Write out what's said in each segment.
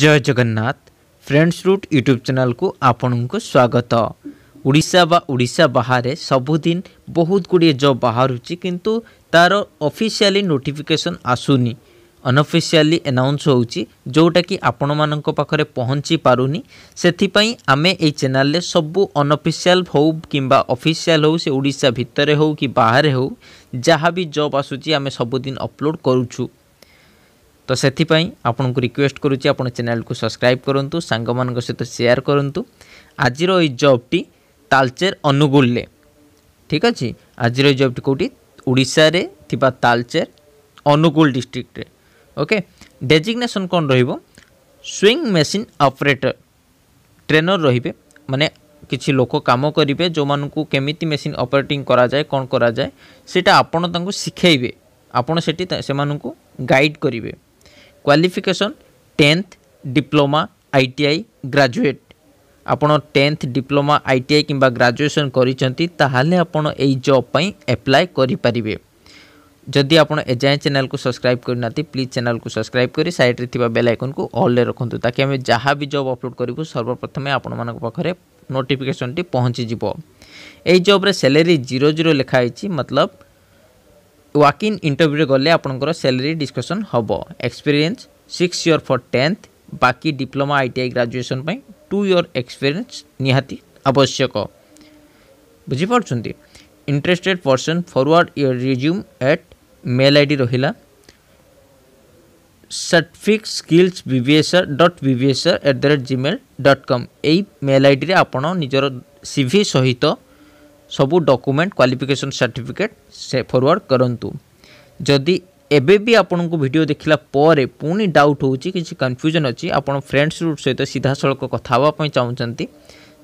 জয় Jagannath friends root YouTube চ্যানেলকু আপনার স্বাগত ওড়শা বা ওড়শা বাহারে সবুদিন বহুত গুড়িয়ে জব বাহুচি কিন্তু তার অফিসিয়ালি নোটিফিকেসন আসুনি ଅନଅଫିସିଆଲି ଆନାଉନ୍ସ ହେଉଛି ଯେଉଁଟାକି ଆପଣମାନଙ୍କ ପାଖରେ ପହଞ୍ଚି ପାରୁନି ସେଥିପାଇଁ ଆମେ ଏଇ ଚ୍ୟାନେଲରେ ସବୁ ଅନଅଫିସିଆଲ ହେଉ କିମ୍ବା ଅଫିସିଆଲ ହେଉ ସେ ଓଡ଼ିଶା ଭିତରେ ହେଉ କି ବାହାରେ ହେଉ ଯାହା ବି ଜବ୍ ଆସୁଛି ଆମେ ସବୁଦିନ ଅପଲୋଡ଼ କରୁଛୁ তো ସେଥିପାଇଁ ଆପଣଙ୍କୁ ରିକ୍ୱେଷ୍ଟ କରୁଛି ଆପଣ ଚ୍ୟାନେଲକୁ ସବସ୍କ୍ରାଇବ୍ କରନ୍ତୁ ସାଙ୍ଗମାନଙ୍କ ସହିତ ସେୟାର କରନ୍ତୁ ଆଜିର ଏଇ ଜବ୍ଟି ତାଲଚେର ଅନୁଗୁଳରେ ଠିକ୍ ଅଛି ଆଜିର ଏଇ ଜବ୍ଟି କେଉଁଠି ଓଡ଼ିଶାରେ ଥିବା ତାଲଚେର ଅନୁଗୁଳ ଡିଷ୍ଟ୍ରିକ୍ଟରେ ଓକେ ଡେଜିଗ୍ନେସନ୍ କ'ଣ ରହିବ ସୁଇଂ ମେସିନ୍ ଅପରେଟର ଟ୍ରେନର ରହିବେ ମାନେ କିଛି ଲୋକ କାମ କରିବେ ଯେଉଁମାନଙ୍କୁ କେମିତି ମେସିନ୍ ଅପରେଟିଂ କରାଯାଏ କ'ଣ କରାଯାଏ ସେଇଟା ଆପଣ ତାଙ୍କୁ ଶିଖାଇବେ ଆପଣ ସେଠି ସେମାନଙ୍କୁ ଗାଇଡ଼ କରିବେ qualification tenth diploma I T I graduate ଆପଣ tenth diploma I T I କିମ୍ବା ଗ୍ରାଜୁଏସନ୍ କରିଛନ୍ତି ତାହେଲେ ଆପଣ ଏଇ ଜବ୍ ପାଇଁ ଆପ୍ଲାଏ କରିପାରିବେ ଯଦି ଆପଣ ଏଯାଏଁ ଚ୍ୟାନେଲ୍କୁ ସବସ୍କ୍ରାଇବ୍ କରିନାହାନ୍ତି ପ୍ଲିଜ୍ ଚ୍ୟାନେଲ୍କୁ ସବସ୍କ୍ରାଇବ୍ କରି ସାଇଡ଼୍ରେ ଥିବା ବେଲ୍ ଆଇକନ୍କୁ ଅଲ୍ରେ ରଖନ୍ତୁ ତାକି ଆମେ ଯାହା ବି ଜବ୍ ଅପଲୋଡ଼ କରିବୁ ସର୍ବପ୍ରଥମେ ଆପଣମାନଙ୍କ ପାଖରେ ନୋଟିଫିକେସନ୍ଟି ପହଞ୍ଚିଯିବ ଏଇ ଜବ୍ରେ ସାଲେରୀ ଜିରୋ ଜିରୋ ଲେଖା ହେଇଛି ମତଲବ ୱାକ୍ ଇନ୍ ଇଣ୍ଟରଭ୍ୟୁରେ ଗଲେ ଆପଣଙ୍କର ସାଲେରୀ ଡିସ୍କସନ୍ ହେବ experience six year for tenth ବାକି diploma I T I graduation ପାଇଁ ଟୁ ଇୟର୍ ଏକ୍ସପିରିଏନ୍ସ ନିହାତି ଆବଶ୍ୟକ ବୁଝିପାରୁଛନ୍ତି interested person forward your resume at mail I D ରହିଲା सर्टिफिक skills V B S R dot V B S R at the rate Gmail dot com यही मेल ID रे आपण निजर सिभि सहित ସବୁ ଡକୁମେଣ୍ଟ କ୍ୱାଲିଫିକେସନ୍ ସାର୍ଟିଫିକେଟ୍ ସେ ଫରୱାର୍ଡ଼ କରନ୍ତୁ ଯଦି ଏବେ ବି ଆପଣଙ୍କୁ ଭିଡ଼ିଓ ଦେଖିଲା ପରେ ପୁଣି ଡାଉଟ୍ ହେଉଛି କିଛି କନଫ୍ୟୁଜନ୍ ଅଛି ଆପଣ ଫ୍ରେଣ୍ଡସ୍ ରୁଟ୍ ସହିତ ସିଧାସଳଖ କଥା ହେବା ପାଇଁ ଚାହୁଁଛନ୍ତି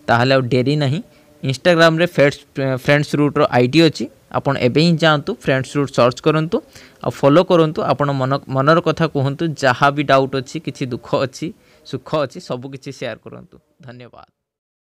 ତାହେଲେ ଆଉ ଡେରି ନାହିଁ ଇନଷ୍ଟାଗ୍ରାମରେ ଫ୍ରେଣ୍ଡସ୍ ରୁଟ୍ର ଆଇ ଡ଼ି ଅଛି ଆପଣ ଏବେ ହିଁ ଯାଆନ୍ତୁ ଫ୍ରେଣ୍ଡସ୍ ରୁଟ୍ ସର୍ଚ୍ଚ କରନ୍ତୁ ଆଉ ଫଲୋ କରନ୍ତୁ ଆପଣ ମନ ମନର କଥା କୁହନ୍ତୁ ଯାହା ବି ଡାଉଟ୍ ଅଛି କିଛି ଦୁଃଖ ଅଛି ସୁଖ ଅଛି ସବୁକିଛି କିଛି ସେୟାର କରନ୍ତୁ ଧନ୍ୟବାଦ